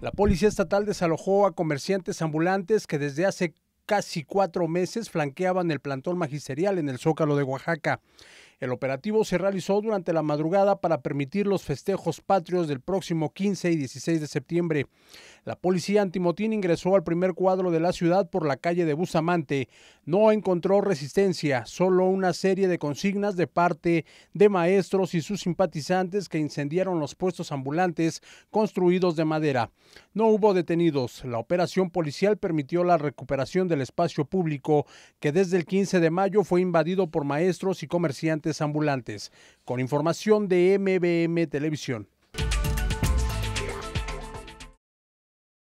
La policía estatal desalojó a comerciantes ambulantes que desde hace casi cuatro meses flanqueaban el plantón magisterial en el Zócalo de Oaxaca. El operativo se realizó durante la madrugada para permitir los festejos patrios del próximo 15 y 16 de septiembre. La policía antimotín ingresó al primer cuadro de la ciudad por la calle de Busamante. No encontró resistencia, solo una serie de consignas de parte de maestros y sus simpatizantes que incendiaron los puestos ambulantes construidos de madera. No hubo detenidos. La operación policial permitió la recuperación del espacio público que desde el 15 de mayo fue invadido por maestros y comerciantes ambulantes. Con información de MBM Televisión.